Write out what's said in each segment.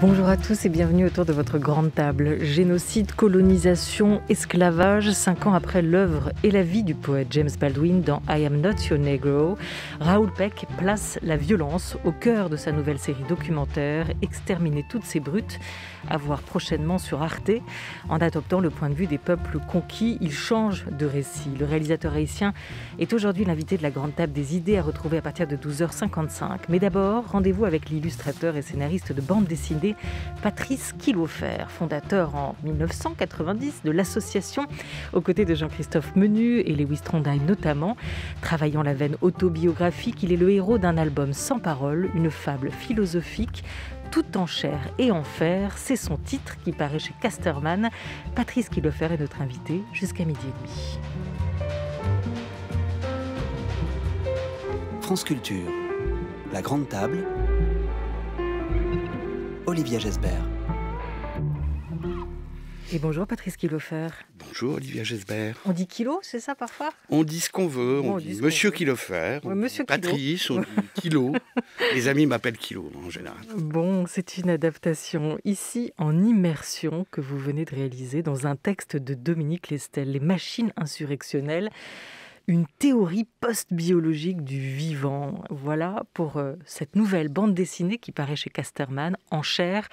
Bonjour à tous et bienvenue autour de votre grande table. Génocide, colonisation, esclavage, cinq ans après l'œuvre et la vie du poète James Baldwin dans I Am Not Your Negro, Raoul Peck place la violence au cœur de sa nouvelle série documentaire Exterminer toutes ces brutes, à voir prochainement sur Arte. En adoptant le point de vue des peuples conquis, il change de récit. Le réalisateur haïtien est aujourd'hui l'invité de la grande table des idées à retrouver à partir de 12h55. Mais d'abord, rendez-vous avec l'illustrateur et scénariste de bande dessinée Patrice Kilofer, fondateur en 1990 de l'association, aux côtés de Jean-Christophe Menu et Lewis Trondheim notamment. Travaillant la veine autobiographique, il est le héros d'un album sans parole, une fable philosophique tout en chair et en fer, c'est son titre qui paraît chez Casterman. Patrice Kilofer est notre invité jusqu'à midi et demi. France Culture, la grande table, Olivia Gesbert. Et bonjour Patrice Kilofer. Bonjour Olivia Gesbert. On dit kilo, c'est ça parfois On dit ce qu'on veut, on, dit, monsieur Kilofer, Monsieur Kilofer. Patrice, on dit kilo. Les amis m'appellent kilo en général. Bon, c'est une adaptation ici en immersion que vous venez de réaliser dans un texte de Dominique Lestel, Les machines insurrectionnelles une théorie post-biologique du vivant. Voilà pour euh, cette nouvelle bande dessinée qui paraît chez Casterman, en chair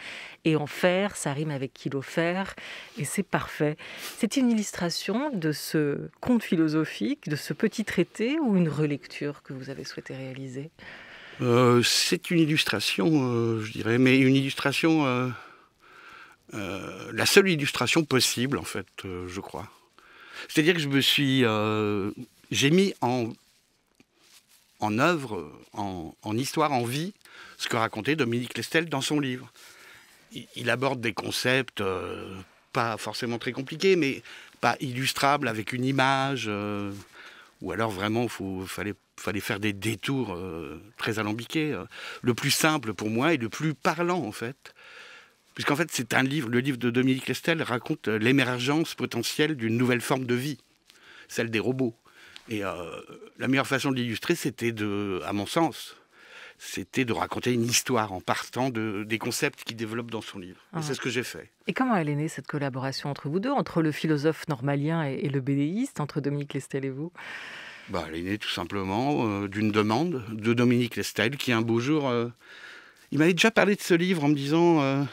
et en fer. Ça rime avec kilo fer et c'est parfait. C'est une illustration de ce conte philosophique, de ce petit traité ou une relecture que vous avez souhaité réaliser euh, C'est une illustration, euh, je dirais, mais une illustration. la seule illustration possible, en fait, je crois. C'est-à-dire que je me suis j'ai mis en, en œuvre, en, histoire, en vie, ce que racontait Dominique Lestel dans son livre. Il, aborde des concepts euh, pas forcément très compliqués, mais pas illustrables avec une image. Euh, ou alors vraiment, il fallait, fallait faire des détours euh, très alambiqués. Le plus simple pour moi et le plus parlant, en fait. Puisqu'en fait, c'est un livre, le livre de Dominique Lestel raconte l'émergence potentielle d'une nouvelle forme de vie, celle des robots. Et euh, la meilleure façon de l'illustrer, c'était de, à mon sens, c'était de raconter une histoire en partant des concepts qu'il développe dans son livre. Ah. c'est ce que j'ai fait. Et comment elle est née cette collaboration entre vous deux, entre le philosophe normalien et, le bédéiste, entre Dominique Lestel et vous bah, Elle est née tout simplement euh, d'une demande de Dominique Lestel qui un beau jour euh, il m'avait déjà parlé de ce livre en me disant euh,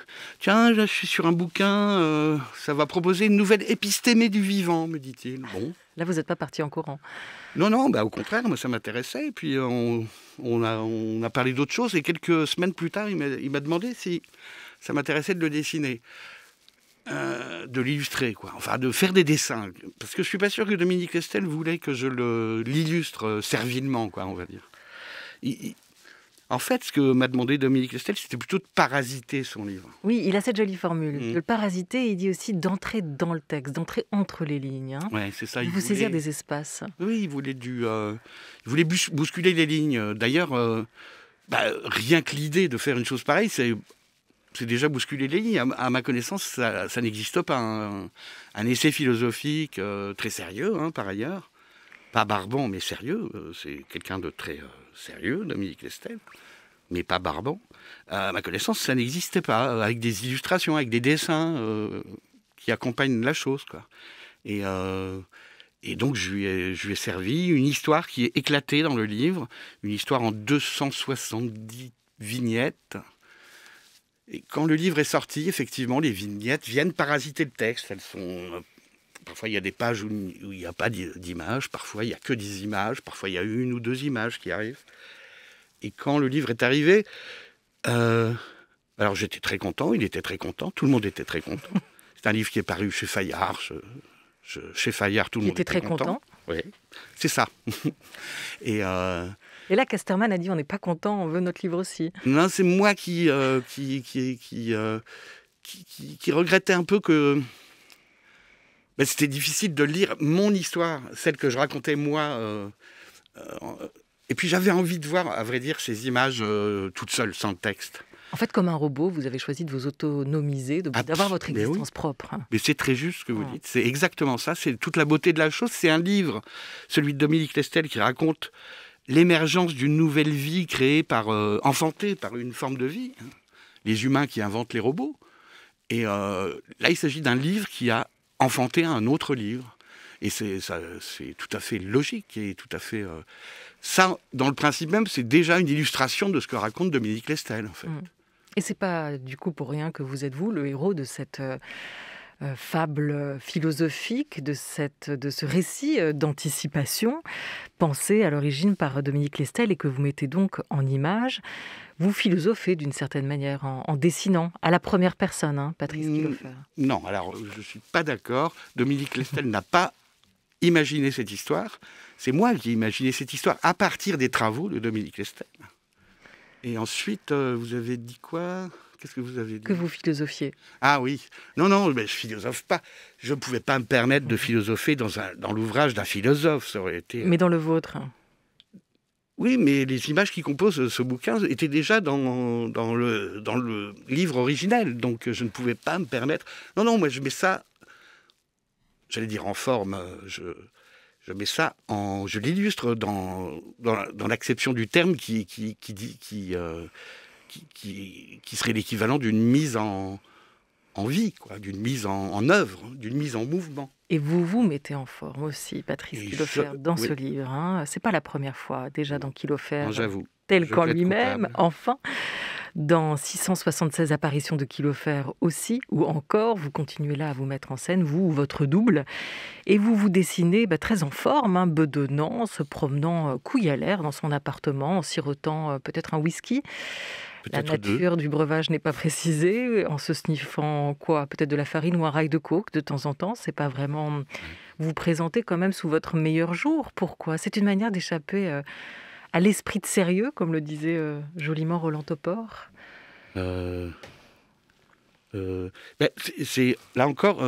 Tiens, je suis sur un bouquin, euh, ça va proposer une nouvelle épistémée du vivant, me dit-il. Bon. Là, vous n'êtes pas parti en courant Non, non, bah, au contraire, moi, ça m'intéressait. Et puis, euh, on, a, on a parlé d'autres choses. Et quelques semaines plus tard, il m'a demandé si ça m'intéressait de le dessiner. de l'illustrer, quoi. Enfin, de faire des dessins. Parce que je suis pas sûr que Dominique Estelle voulait que je l'illustre servilement, quoi, on va dire. Il, en fait, ce que m'a demandé Dominique Estelle, c'était plutôt de parasiter son livre. Oui, il a cette jolie formule. Mm. De le parasiter, il dit aussi d'entrer dans le texte, d'entrer entre les lignes. Hein. c'est ça. Il Vous saisir des espaces. Oui, il voulait, du, euh, bousculer les lignes. D'ailleurs, euh, bah, rien que l'idée de faire une chose pareille, c'est déjà bousculer les lignes. À, ma connaissance, ça, n'existe pas. Hein. Un, essai philosophique euh, très sérieux, hein, par ailleurs, pas barbant, mais sérieux. Euh, c'est quelqu'un de très euh, sérieux, Dominique Lestel, mais pas barbant. Euh, à ma connaissance, ça n'existait pas, avec des illustrations, avec des dessins qui accompagnent la chose. Quoi. Et, donc, je lui, ai, je lui ai servi une histoire qui est éclatée dans le livre, une histoire en 270 vignettes. Et quand le livre est sorti, effectivement, les vignettes viennent parasiter le texte. Elles sont Parfois, il y a des pages où, il n'y a pas d'image. parfois, il n'y a que des images, parfois, il y a une ou deux images qui arrivent. Et quand le livre est arrivé, euh, alors j'étais très content, il était très content, tout le monde était très content. C'est un livre qui est paru chez Fayard, chez Fayard, tout le monde était, très content. Oui, c'est ça. Euh, Et, là, Casterman a dit on n'est pas content, on veut notre livre aussi. Non, c'est moi qui, euh, qui, qui, qui, qui, regrettais un peu que mais c'était difficile de lire mon histoire, celle que je racontais moi. Euh, euh, et puis j'avais envie de voir, à vrai dire, ces images euh, toutes seules, sans texte. En fait, comme un robot, vous avez choisi de vous autonomiser, d'avoir votre existence propre. Hein. Mais c'est très juste ce que vous dites. C'est exactement ça. C'est toute la beauté de la chose. C'est un livre, celui de Dominique Lestel, qui raconte l'émergence d'une nouvelle vie créée par, enfantée par une forme de vie. Hein. Les humains qui inventent les robots. Et là, il s'agit d'un livre qui a enfanter un autre livre. Et c'est tout à fait logique et tout à fait. Euh, ça, dans le principe même, c'est déjà une illustration de ce que raconte Dominique Lestel, en fait. Mmh. Et c'est pas du coup pour rien que vous êtes vous le héros de cette. Euh, euh, fable euh, philosophique de, cette, de ce récit euh, d'anticipation, pensé à l'origine par Dominique Lestel et que vous mettez donc en image. Vous philosophez d'une certaine manière en, dessinant à la première personne, hein, Patrice mmh. Kilofer. Non, alors je ne suis pas d'accord. Dominique Lestel n'a pas imaginé cette histoire. C'est moi qui ai imaginé cette histoire à partir des travaux de Dominique Lestel. Et ensuite, vous avez dit quoi que vous avez Que vous philosophiez. Ah oui. Non, non, mais je ne philosophe pas. Je ne pouvais pas me permettre de philosopher dans, dans l'ouvrage d'un philosophe. Ça aurait été... Euh, mais dans le vôtre oui, mais les images qui composent ce bouquin étaient déjà dans, le, livre originel, donc je ne pouvais pas me permettre. Non, non, moi je mets ça, j'allais dire en forme, je, mets ça en. Je l'illustre dans, dans, l'acception du terme qui, dit, qui, euh, qui, serait l'équivalent d'une mise en, vie, d'une mise en, œuvre, d'une mise en mouvement. Et vous vous mettez en forme aussi, Patrice Kilofer, dans ce livre. Hein. C'est pas la première fois déjà dans Kilofer, tel qu'en lui-même, enfin. Dans 676 apparitions de Kilofer aussi, ou encore, vous continuez là à vous mettre en scène, vous ou votre double, et vous vous dessinez bah, très en forme, hein, bedonnant, se promenant euh, couille à l'air dans son appartement, en sirotant euh, peut-être un whisky. La nature du breuvage n'est pas précisée. En se sniffant quoi Peut-être de la farine ou un rail de coke de temps en temps. C'est pas vraiment. Mmh. Vous, vous présentez quand même sous votre meilleur jour. Pourquoi C'est une manière d'échapper euh, à l'esprit de sérieux, comme le disait euh, joliment Roland Topor. Euh... euh ben, c'est là encore.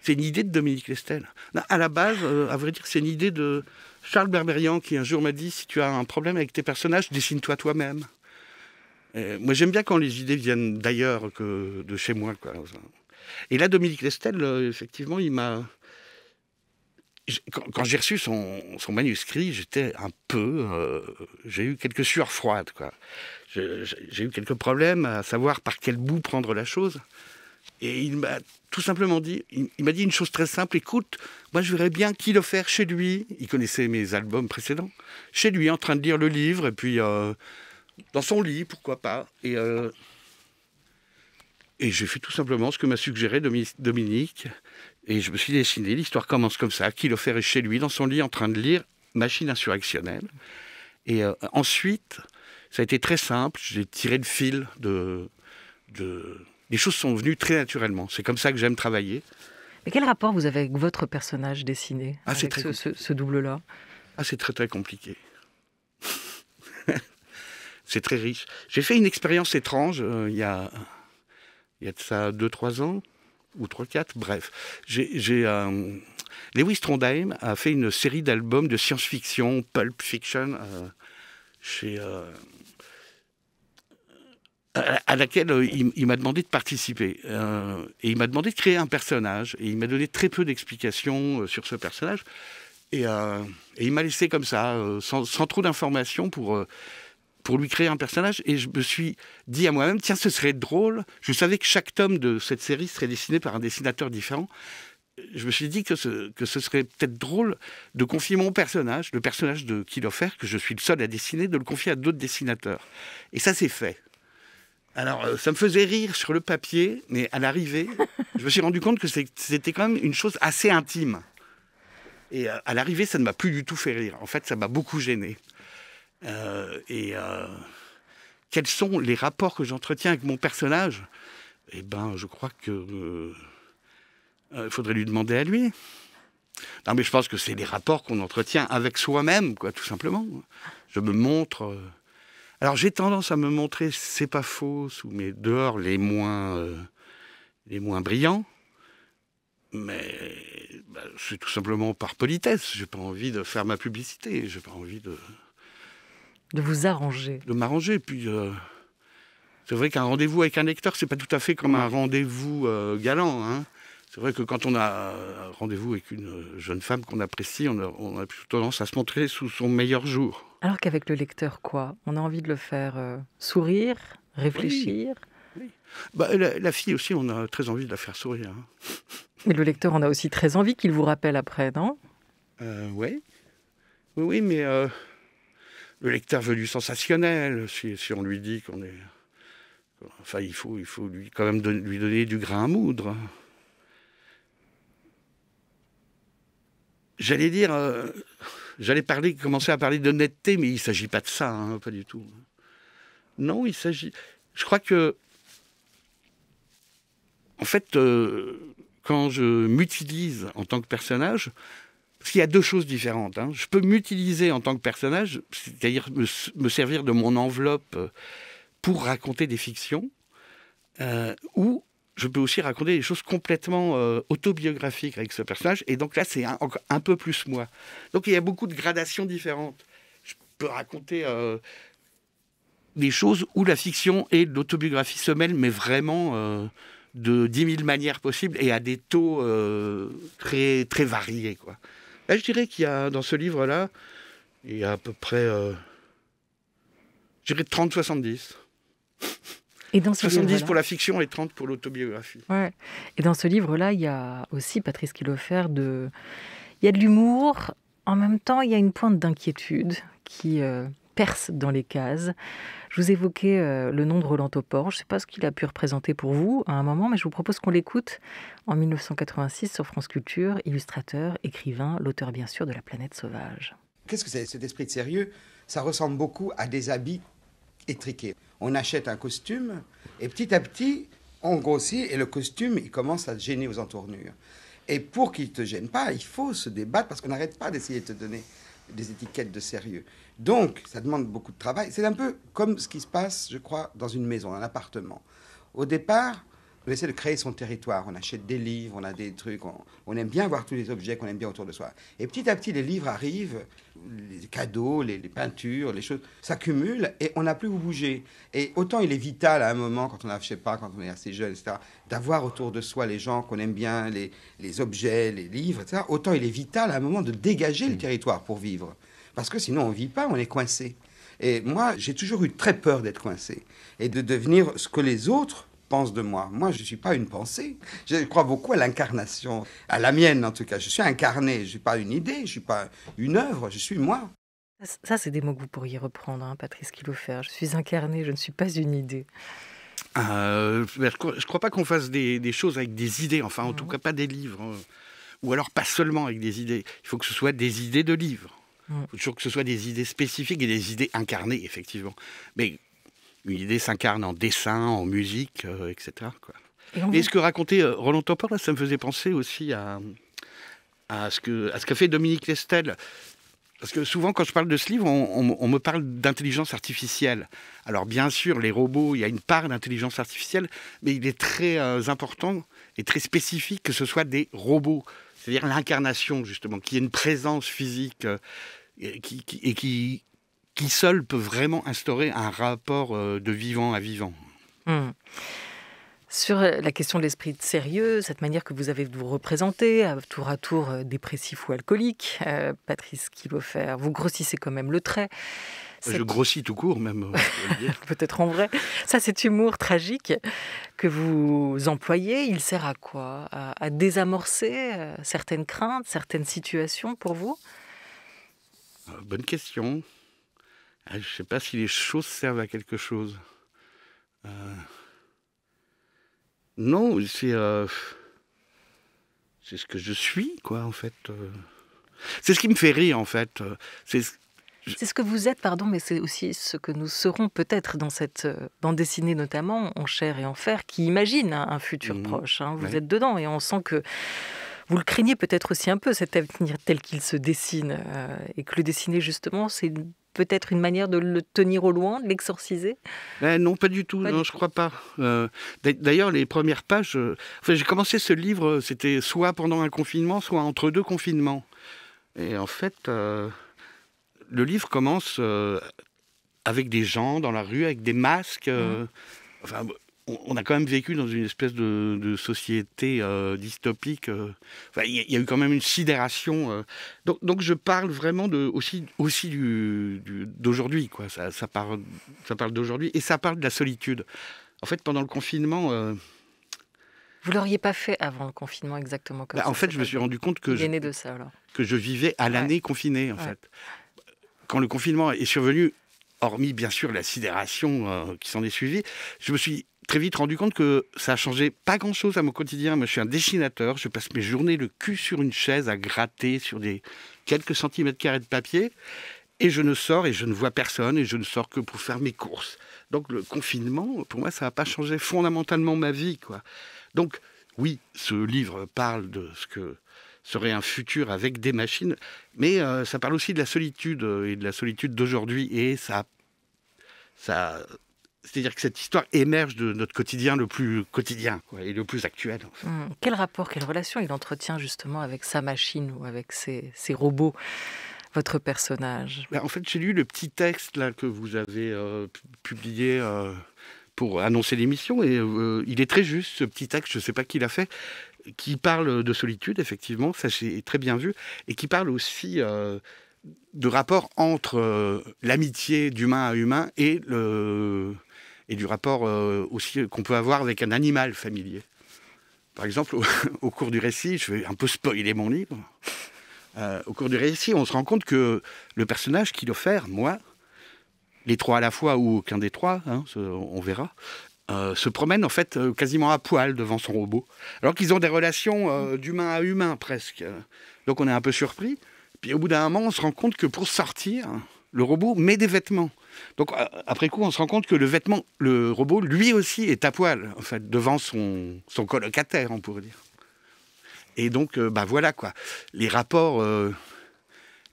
C'est une idée de Dominique Lestel. À la base, à vrai dire, c'est une idée de Charles Berberian qui un jour m'a dit si tu as un problème avec tes personnages, dessine-toi toi-même. Euh, moi, j'aime bien quand les idées viennent d'ailleurs que de chez moi. Quoi. Et là, Dominique Lestel, euh, effectivement, il m'a. Quand, j'ai reçu son, manuscrit, j'étais un peu. Euh, j'ai eu quelques sueurs froides. Quoi. J'ai eu quelques problèmes à savoir par quel bout prendre la chose. Et il m'a tout simplement dit, il, m'a dit une chose très simple, écoute, moi je verrais bien qu'il le faire chez lui, il connaissait mes albums précédents, chez lui en train de lire le livre, et puis dans son lit, pourquoi pas. Et, euh, et j'ai fait tout simplement ce que m'a suggéré Dominique. Et je me suis dessiné. L'histoire commence comme ça. Qui est chez lui, dans son lit, en train de lire Machine insurrectionnelle. Et euh, ensuite, ça a été très simple. J'ai tiré le fil de, de. Les choses sont venues très naturellement. C'est comme ça que j'aime travailler. Mais quel rapport vous avez avec votre personnage dessiné ah, avec très ce double-là Ah, c'est très très compliqué. C'est très riche. J'ai fait une expérience étrange euh, il, y a, il y a de ça 2-3 ans, ou 3-4, bref. J'ai, euh, Lewis Trondheim a fait une série d'albums de science-fiction, pulp fiction, euh, chez, à, laquelle il, m'a demandé de participer. et il m'a demandé de créer un personnage. Et il m'a donné très peu d'explications sur ce personnage. Et, il m'a laissé comme ça, sans, sans trop d'informations pour pour lui créer un personnage. Et je me suis dit à moi-même, tiens, ce serait drôle. Je savais que chaque tome de cette série serait dessiné par un dessinateur différent. Je me suis dit que ce, que ce serait peut-être drôle de confier mon personnage, le personnage de Kilofer, que je suis le seul à dessiner, de le confier à d'autres dessinateurs. Et ça s'est fait. Alors, euh, ça me faisait rire sur le papier, mais à l'arrivée, je me suis rendu compte que c'était quand même une chose assez intime. Et euh, à l'arrivée, ça ne m'a plus du tout fait rire. En fait, ça m'a beaucoup gêné. Euh, et euh, quels sont les rapports que j'entretiens avec mon personnage Eh bien, je crois que il euh, faudrait lui demander à lui. Non, mais je pense que c'est les rapports qu'on entretient avec soi-même, quoi, tout simplement. Je me montre. Alors j'ai tendance à me montrer, c'est pas faux, sous mes dehors les moins, les moins brillants, mais bah, c'est tout simplement par politesse. J'ai pas envie de faire ma publicité, j'ai pas envie de. De vous arranger. De m'arranger. Puis, euh, c'est vrai qu'un rendez-vous avec un lecteur, c'est pas tout à fait comme un rendez-vous euh, galant. Hein. C'est vrai que quand on a un euh, rendez-vous avec une jeune femme qu'on apprécie, on a, plutôt tendance à se montrer sous son meilleur jour. Alors qu'avec le lecteur, quoi On a envie de le faire sourire, réfléchir. Bah, la, fille aussi, on a très envie de la faire sourire. Mais hein. le lecteur en a aussi très envie qu'il vous rappelle après, non Oui. Oui, mais le lecteur veut du sensationnel. Si, on lui dit qu'on est. Enfin, il faut, il faut lui, quand même lui donner du grain à moudre. J'allais dire. Euh, j'allais parler, commencer à parler d'honnêteté, mais il ne s'agit pas de ça, hein, pas du tout. Non, il s'agit. Je crois que. En fait, euh, quand je m'utilise en tant que personnage, parce qu'il y a deux choses différentes. Hein. Je peux m'utiliser en tant que personnage, c'est-à-dire me, servir de mon enveloppe euh, pour raconter des fictions, euh, ou je peux aussi raconter des choses complètement euh, autobiographiques avec ce personnage. Et donc là, c'est un, peu plus moi. Donc il y a beaucoup de gradations différentes. Je peux raconter des choses où la fiction et l'autobiographie se mêlent, mais vraiment de 10 000 manières possibles et à des taux très, très variés. Quoi. Eh, je dirais qu'il y a, dans ce livre-là, il y a à peu près, euh, je dirais 30-70. 70 pour la fiction et 30 pour l'autobiographie. Et dans ce livre-là, il y a aussi, Patrice Kilofer, de... il y a de l'humour, en même temps, il y a une pointe d'inquiétude qui... Euh, perce dans les cases. Je vous évoquais euh, le nom de Roland Topor. Je ne sais pas ce qu'il a pu représenter pour vous à un moment, mais je vous propose qu'on l'écoute en 1986 sur France Culture, illustrateur, écrivain, l'auteur bien sûr de La planète sauvage. Qu'est-ce que c'est cet esprit de sérieux Ça ressemble beaucoup à des habits étriqués. On achète un costume et petit à petit, on grossit et le costume, il commence à gêner aux entournures. Et pour qu'il ne te gêne pas, il faut se débattre parce qu'on n'arrête pas d'essayer de te donner des étiquettes de sérieux. Donc, ça demande beaucoup de travail. C'est un peu comme ce qui se passe, je crois, dans une maison, un appartement. Au départ, on essaie de créer son territoire. On achète des livres, on a des trucs, on, aime bien voir tous les objets qu'on aime bien autour de soi. Et petit à petit, les livres arrivent, les cadeaux, les, peintures, les choses s'accumulent et on n'a plus où bouger. Et autant il est vital à un moment, quand on a, pas, quand on est assez jeune, d'avoir autour de soi les gens qu'on aime bien, les, objets, les livres, etc., autant il est vital à un moment de dégager le territoire pour vivre. Parce que sinon, on ne vit pas, on est coincé. Et moi, j'ai toujours eu très peur d'être coincé et de devenir ce que les autres pense de moi. Moi, je ne suis pas une pensée. Je crois beaucoup à l'incarnation, à la mienne en tout cas. Je suis incarné, je suis pas une idée, je ne suis pas une œuvre, je suis moi. Ça, c'est des mots que vous pourriez reprendre, hein, Patrice Kilofer. Je suis incarné, je ne suis pas une idée. Euh, je ne crois, pas qu'on fasse des, choses avec des idées, enfin en tout cas pas des livres. Hein. Ou alors pas seulement avec des idées. Il faut que ce soit des idées de livres. Mm. Il faut toujours que ce soit des idées spécifiques et des idées incarnées, effectivement. Mais une idée s'incarne en dessin, en musique, euh, etc. Quoi. Et, ce que racontait euh, Roland Topor, ça me faisait penser aussi à, à ce qu'a fait Dominique Lestel. Parce que souvent, quand je parle de ce livre, on, me parle d'intelligence artificielle. Alors, bien sûr, les robots, il y a une part d'intelligence artificielle, mais il est très euh, important et très spécifique que ce soit des robots. C'est-à-dire l'incarnation, justement, qui est une présence physique qui, et qui, qui seul peut vraiment instaurer un rapport euh, de vivant à vivant. Hmm. Sur euh, la question de l'esprit de sérieux, cette manière que vous avez de vous représenter, tour à tour euh, dépressif ou alcoolique, Patrice, euh, Patrice faire, vous grossissez quand même le trait. Je grossis tout court, même. Peut-être en vrai. Ça, cet humour tragique que vous employez, il sert à quoi à, désamorcer certaines craintes, certaines situations pour vous Bonne question. Ah, je ne sais pas si les choses servent à quelque chose. Euh, non, c'est euh, c'est ce que je suis, quoi, en fait. Euh. C'est ce qui me fait rire, en fait. C'est ce que vous êtes, pardon, mais c'est aussi ce que nous serons peut-être dans cette bande dessinée, notamment en chair et en fer, qui imagine un, futur mhm. proche. Hein. Vous êtes dedans et on sent que vous le craignez peut-être aussi un peu, cet avenir tel qu'il se dessine. et que le dessiner, justement, c'est peut-être une manière de le tenir au loin, de l'exorciser ben, Non, pas du tout, non, je crois pas. Euh, d'ailleurs, les premières pages, euh, enfin, j'ai commencé ce livre, euh, c'était soit pendant un confinement, soit entre deux confinements. Et en fait, le livre commence avec des gens dans la rue, avec des masques. Mmh on, a quand même vécu dans une espèce de, société euh, dystopique. Euh. il y, a eu quand même une sidération. Euh. donc, je parle vraiment de, aussi, aussi du, d'aujourd'hui. quoi. Ça, parle, ça parle d'aujourd'hui et ça parle de la solitude. En fait, pendant le confinement... vous l'auriez pas fait avant le confinement exactement comme bah, ça. En fait, je me suis rendu compte que je, que je vivais à l'année confinée. En fait, quand le confinement est survenu, hormis bien sûr la sidération qui s'en est suivie, je me suis très vite rendu compte que ça a changé pas grand-chose à mon quotidien. je suis un dessinateur, je passe mes journées le cul sur une chaise à gratter sur des quelques centimètres carrés de papier. Et je ne sors et je ne vois personne et je ne sors que pour faire mes courses. Donc le confinement, pour moi, ça n'a pas changé fondamentalement ma vie. Quoi. Donc oui, ce livre parle de ce que serait un futur avec des machines, mais euh, ça parle aussi de la solitude euh, et de la solitude d'aujourd'hui. Et ça, ça c'est-à-dire que cette histoire émerge de notre quotidien le plus quotidien et le plus actuel. Hmm. Quel rapport, quelle relation il entretient justement avec sa machine ou avec ses, robots votre personnage ben, En fait, j'ai lu le petit texte là, que vous avez euh, publié euh, pour annoncer l'émission et euh, il est très juste, ce petit texte, je ne sais pas qui l'a fait, qui parle de solitude, effectivement, ça j'ai très bien vu, et qui parle aussi de rapport entre l'amitié d'humain à humain et le, et du rapport euh, aussi qu'on peut avoir avec un animal familier. Par exemple, au, cours du récit, je vais un peu spoiler mon livre. Euh, au cours du récit, on se rend compte que le personnage qui offert, moi, les trois à la fois ou aucun des trois, hein, on verra, euh, se promène en fait quasiment à poil devant son robot, alors qu'ils ont des relations d'humain à humain presque. Donc on est un peu surpris. Puis au bout d'un moment, on se rend compte que pour sortir, le robot met des vêtements. Donc après coup, on se rend compte que le vêtement, le robot, lui aussi est à poil, en fait, devant son, colocataire, on pourrait dire. Et donc, euh, bah voilà quoi. Les rapports, euh,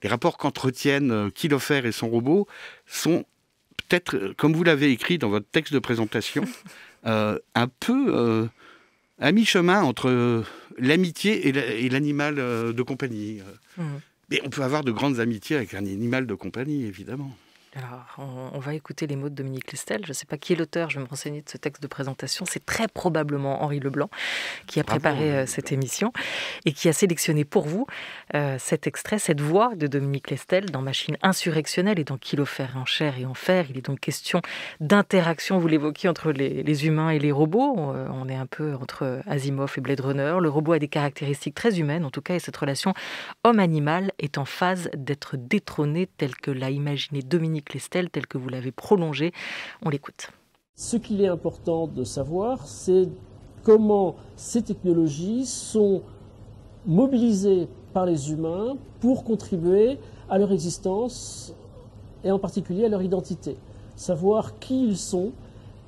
les rapports qu'entretiennent Kilofer euh, et son robot sont peut-être, comme vous l'avez écrit dans votre texte de présentation, un peu à mi-chemin entre l'amitié et l'animal de compagnie. Mmh. Mais on peut avoir de grandes amitiés avec un animal de compagnie, évidemment. Alors, on, va écouter les mots de Dominique Lestel. Je ne sais pas qui est l'auteur, je vais me renseigner de ce texte de présentation. C'est très probablement Henri Leblanc qui a ah préparé euh, cette émission et qui a sélectionné pour vous euh, cet extrait, cette voix de Dominique Lestel dans Machine insurrectionnelle et dans Kilo en chair et en fer. Il est donc question d'interaction, vous l'évoquiez, entre les, humains et les robots. Euh, on, est un peu entre Asimov et Blade Runner. Le robot a des caractéristiques très humaines, en tout cas, et cette relation homme-animal est en phase d'être détrônée telle que l'a imaginé Dominique les stèles tel que vous l'avez prolongé. On l'écoute. Ce qu'il est important de savoir, c'est comment ces technologies sont mobilisées par les humains pour contribuer à leur existence et en particulier à leur identité. Savoir qui ils sont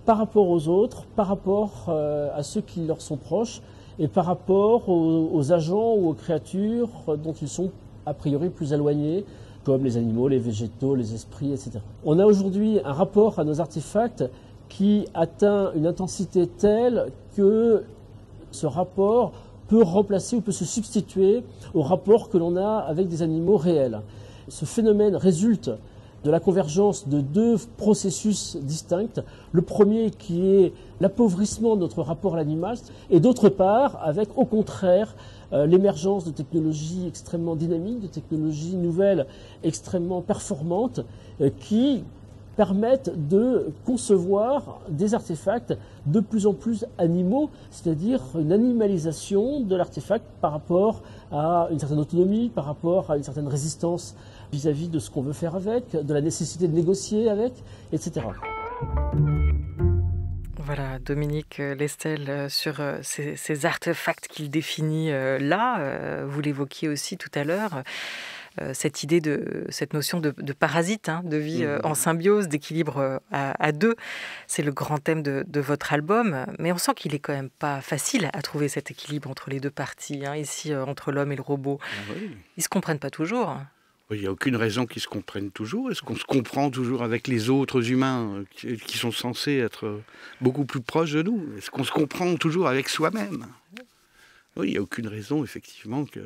par rapport aux autres, par rapport euh, à ceux qui leur sont proches et par rapport aux, agents ou aux créatures dont ils sont a priori plus éloignés, comme les animaux, les végétaux, les esprits, etc. On a aujourd'hui un rapport à nos artefacts qui atteint une intensité telle que ce rapport peut remplacer ou peut se substituer au rapport que l'on a avec des animaux réels. Ce phénomène résulte de la convergence de deux processus distincts. Le premier qui est l'appauvrissement de notre rapport à l'animal et d'autre part avec au contraire euh, l'émergence de technologies extrêmement dynamiques, de technologies nouvelles extrêmement performantes, euh, qui permettent de concevoir des artefacts de plus en plus animaux, c'est-à-dire une animalisation de l'artefact par rapport à une certaine autonomie, par rapport à une certaine résistance vis-à-vis -vis de ce qu'on veut faire avec, de la nécessité de négocier avec, etc. Voilà, Dominique euh, Lestel euh, sur euh, ces, artefacts qu'il définit là, vous l'évoquiez aussi tout à l'heure cette idée de cette notion de, parasite, hein, de vie en mmh. symbiose, d'équilibre à, deux. C'est le grand thème de, votre album, mais on sent qu'il est quand même pas facile à trouver cet équilibre entre les deux parties, hein, ici entre l'homme et le robot. Ah ils ne Ils se comprennent pas toujours. Il n'y a aucune raison qu'ils se comprennent toujours. Est-ce qu'on se comprend toujours avec les autres humains euh, qui sont censés être euh, beaucoup plus proches de nous Est-ce qu'on se comprend toujours avec soi-même Oui, il n'y a aucune raison, effectivement, que...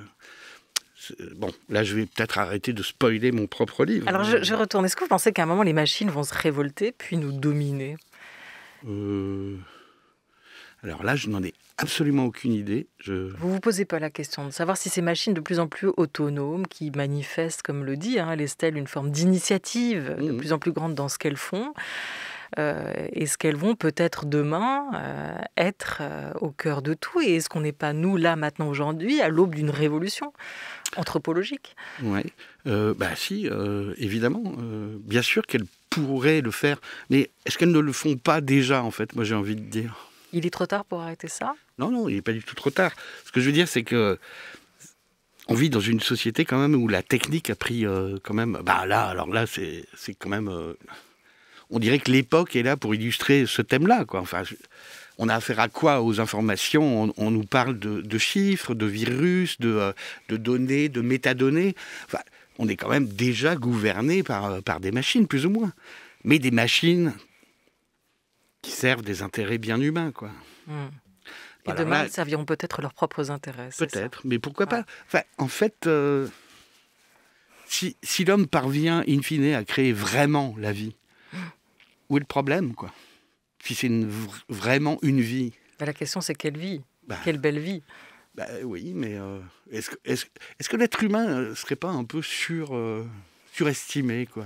Bon, là, je vais peut-être arrêter de spoiler mon propre livre. Alors, je, je retourne. Est-ce que vous pensez qu'à un moment, les machines vont se révolter puis nous dominer euh, alors là, je n'en ai absolument aucune idée. Je... Vous vous posez pas la question de savoir si ces machines de plus en plus autonomes, qui manifestent, comme le dit hein, une forme d'initiative de mmh. plus en plus grande dans ce qu'elles font, est-ce euh, qu'elles vont peut-être demain euh, être euh, au cœur de tout Et est-ce qu'on n'est pas, nous, là, maintenant, aujourd'hui, à l'aube d'une révolution anthropologique Oui, bah, si, évidemment. bien sûr qu'elles pourraient le faire, mais est-ce qu'elles ne le font pas déjà, en fait Moi, j'ai envie de dire. Il est trop tard pour arrêter ça Non, non, il n'est pas du tout trop tard. Ce que je veux dire, c'est que on vit dans une société quand même où la technique a pris euh, quand même. Bah là, alors là, c'est quand même. Euh, on dirait que l'époque est là pour illustrer ce thème-là, Enfin. on a affaire à quoi Aux informations. On, nous parle de, chiffres, de virus, de, euh, données, de métadonnées. on est quand même déjà gouverné par, par des machines, plus ou moins. Mais des machines servent des intérêts bien humains. Quoi. Hmm. Et demain, ils serviront peut-être leurs propres intérêts. Peut-être, mais pourquoi pas En fait, euh, si, l'homme parvient, in fine, à créer vraiment la vie, où est le problème quoi Si c'est vraiment une vie. Bah, la question, c'est quelle vie bah. Quelle belle vie bah, Oui, mais euh, est-ce que, l'être humain ne euh, serait pas un peu surestimé quoi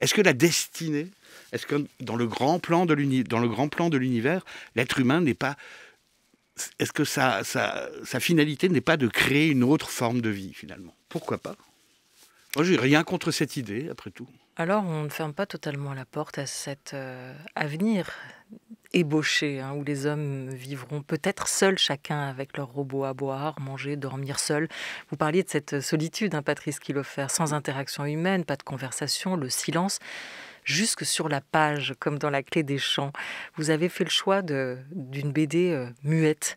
Est-ce que la destinée est-ce que dans le grand plan de l'univers, l'être humain n'est pas est-ce que sa, finalité n'est pas de créer une autre forme de vie finalement Pourquoi pas Moi, j'ai rien contre cette idée, après tout. Alors, on ne ferme pas totalement la porte à cet euh, avenir ébauché, hein, où les hommes vivront peut-être seuls, chacun avec leur robot à boire, manger, dormir seul. Vous parliez de cette solitude, hein, Patrice l'offre sans interaction humaine, pas de conversation, le silence jusque sur la page, comme dans La Clé des Champs. Vous avez fait le choix d'une BD euh, muette.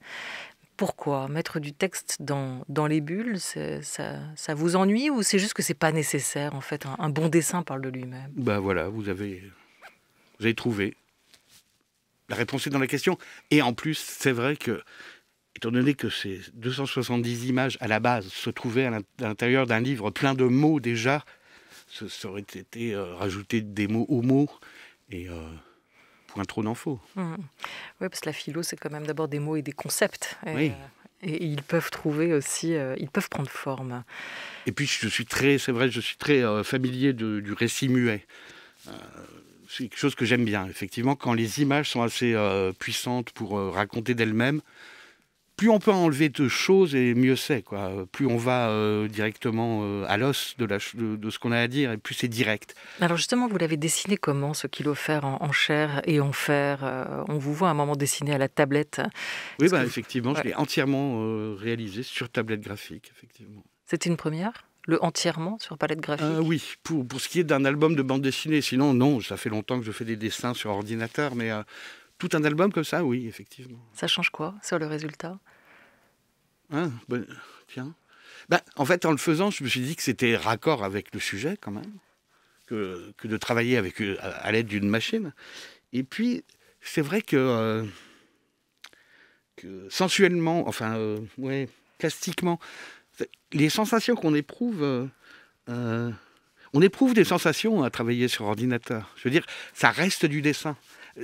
Pourquoi Mettre du texte dans, les bulles, ça, ça, vous ennuie ou c'est juste que c'est pas nécessaire en fait un, bon dessin parle de lui-même. Bah voilà, vous avez, vous avez trouvé. La réponse est dans la question. Et en plus, c'est vrai que étant donné que ces 270 images à la base se trouvaient à l'intérieur d'un livre plein de mots déjà, ça aurait été rajouter des mots aux mots et euh, point trop d'en mmh. Oui, parce que la philo, c'est quand même d'abord des mots et des concepts. Et, euh, ils peuvent trouver aussi, euh, ils peuvent prendre forme. Et puis, je suis très, c'est vrai, je suis très familier du récit muet. c'est quelque chose que j'aime bien, effectivement, quand les images sont assez puissantes pour raconter d'elles-mêmes plus on peut enlever de choses et mieux c'est Plus on va euh, directement euh, à l'os de, ce qu'on a à dire et plus c'est direct. Alors justement, vous l'avez dessiné comment ce qu'il offert en, en chair et en fer euh, On vous voit un moment dessiné à la tablette. Oui, bah, effectivement, je l'ai entièrement réalisé sur tablette graphique, effectivement. C'était une première le entièrement sur palette graphique Oui, pour, pour ce qui est d'un album de bande dessinée. Sinon, non, ça fait longtemps que je fais des dessins sur ordinateur, mais tout un album comme ça, oui, effectivement. Ça change quoi sur le résultat ah, ben, ben, en fait, en le faisant, je me suis dit que c'était raccord avec le sujet quand même, que, que de travailler avec, euh, à, l'aide d'une machine. Et puis, c'est vrai que, euh, sensuellement, enfin, oui, euh, ouais, plastiquement, les sensations qu'on éprouve, on éprouve des sensations à travailler sur ordinateur. Je veux dire, ça reste du dessin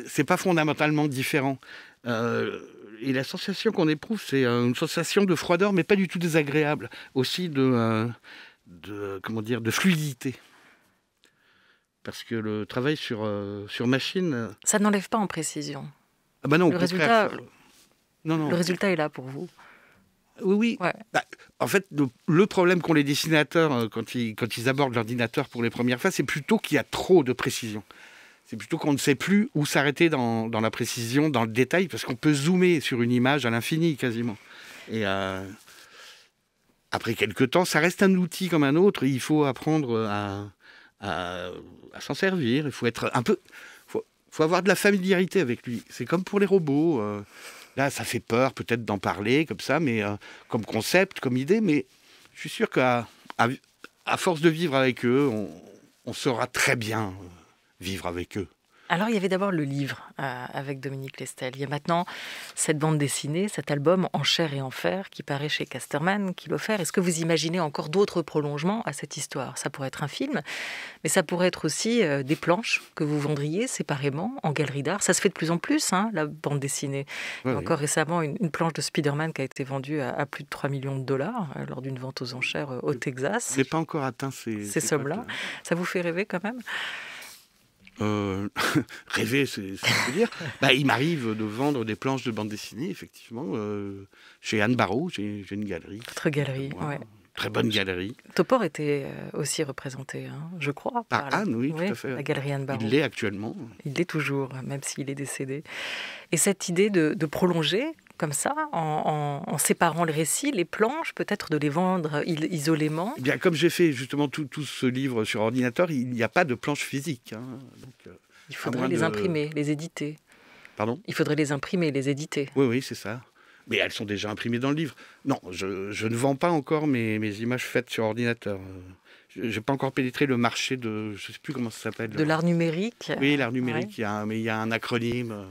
c'est pas fondamentalement différent. Euh, et la sensation qu'on éprouve, c'est euh, une sensation de froideur, mais pas du tout désagréable, aussi de, euh, comment dire, de fluidité. Parce que le travail sur, sur machine. Ça n'enlève pas en précision. Ah bah non, le résultat, est là pour vous. Oui, oui. Bah, en fait, le, problème qu'ont les dessinateurs quand ils, quand ils abordent l'ordinateur pour les premières fois, c'est plutôt qu'il y a trop de précision c'est plutôt qu'on ne sait plus où s'arrêter dans, la précision, dans le détail, parce qu'on peut zoomer sur une image à l'infini quasiment. Et euh, après quelques temps, ça reste un outil comme un autre, il faut apprendre à, s'en servir, il faut être un peu... faut, faut avoir de la familiarité avec lui. C'est comme pour les robots. Euh. là, ça fait peur peut-être d'en parler comme ça, mais euh, comme concept, comme idée, mais je suis sûr qu'à à, force de vivre avec eux, on, on saura très bien vivre avec eux. Alors, il y avait d'abord le livre euh, avec Dominique Lestel. Il y a maintenant cette bande dessinée, cet album En chair et en fer qui paraît chez Casterman, qui l'offert. Est-ce que vous imaginez encore d'autres prolongements à cette histoire Ça pourrait être un film, mais ça pourrait être aussi euh, des planches que vous vendriez séparément en galerie d'art. Ça se fait de plus en plus, hein, la bande dessinée. encore récemment, une, planche de Spider-Man qui a été vendue à, plus de 3 millions de dollars euh, lors d'une vente aux enchères au Texas. Je n'est pas encore atteint ces, ces sommes-là. Ça vous fait rêver quand même euh, rêver, c'est ce que dire, bah, il m'arrive de vendre des planches de bande dessinée, effectivement, euh, chez Anne Barrault, j'ai une galerie. Votre galerie, oui. Très bonne galerie. Topor était euh, aussi représenté, hein, je crois. Par, Anne, oui, tout à fait. La galerie Anne Barrault. Il l'est actuellement. Il l'est toujours, même s'il est décédé. Et cette idée de, de prolonger comme ça, en, séparant le récit, les planches, peut-être de les vendre isolément eh bien, Comme j'ai fait justement tout, tout, ce livre sur ordinateur, il n'y a pas de planches physique. Hein. Euh, il faudrait les imprimer, les éditer. Pardon Il faudrait les imprimer, les éditer. Oui, oui, c'est ça. Mais elles sont déjà imprimées dans le livre. Non, je, ne vends pas encore mes, mes images faites sur ordinateur. Je n'ai pas encore pénétré le marché de, je sais plus comment ça s'appelle. De l'art numérique. Oui, l'art numérique, mais il y a un acronyme. Euh,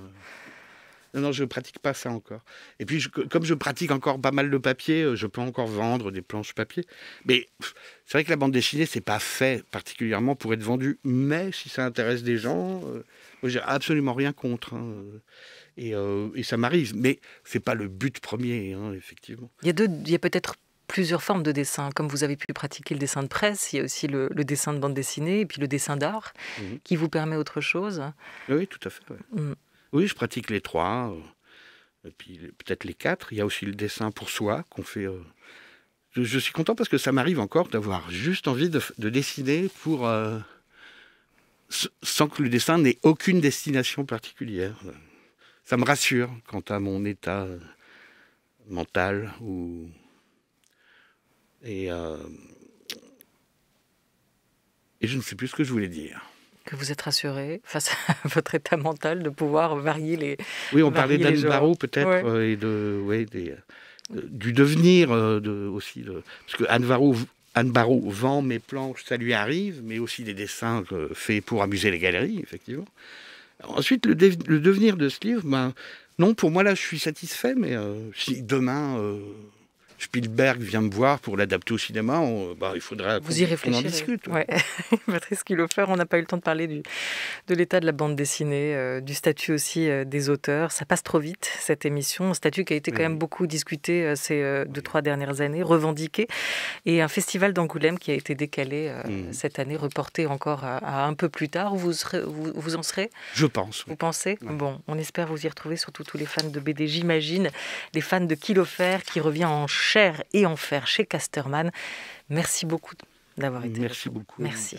non, non, je pratique pas ça encore. Et puis, comme je pratique encore pas mal de papier, euh, je peux encore vendre des planches papier. Mais c'est vrai que la bande dessinée, c'est pas fait particulièrement pour être vendu. Mais si ça intéresse des gens, euh, j'ai absolument rien contre. Hein. Euh, et, ça m'arrive. Mais c'est pas le but premier, hein, effectivement. Il y a, peut-être plusieurs formes de dessin. Comme vous avez pu pratiquer le dessin de presse, il y a aussi le, dessin de bande dessinée et puis le dessin d'art mhm. qui vous permet autre chose. Oui, tout à fait. Mm. Oui, je pratique les trois, euh, puis peut-être les quatre. Il y a aussi le dessin pour soi qu'on fait. Euh, je, suis content parce que ça m'arrive encore d'avoir juste envie de, dessiner pour. Euh, sans que le dessin n'ait aucune destination particulière. Ça me rassure quant à mon état mental ou. Et. et je ne sais plus ce que je voulais dire que vous êtes rassuré face à votre état mental de pouvoir varier les. Oui, on parlait d'Anne Barraud peut-être euh, et de, des, euh, du devenir euh, de, aussi. parce que Anne Anne vend mes planches, ça lui arrive, mais aussi des dessins faits pour amuser les galeries, effectivement. Ensuite, le, le devenir de ce livre, ben, non, pour moi là, je suis satisfait, mais si demain. Spielberg vient me voir pour l'adapter au cinéma, bah, il faudrait Vous y réfléchissez discute. Ouais. Kilofer, on n'a pas eu le temps de parler du, de l'état de la bande dessinée, euh, du statut aussi euh, des auteurs. Ça passe trop vite, cette émission. Un statut qui a été quand même beaucoup discuté euh, ces deux, trois dernières années, revendiqué. Et un festival d'Angoulême qui a été décalé hmm. cette année, reporté encore à, un peu plus tard. Vous, vous, en serez Je pense. Vous pensez Bon, on espère vous y retrouver, surtout tous les fans de BD, j'imagine. Les fans de Kilofer qui revient en Cher et en fer chez Casterman. Merci beaucoup d'avoir été. Merci beaucoup. Merci.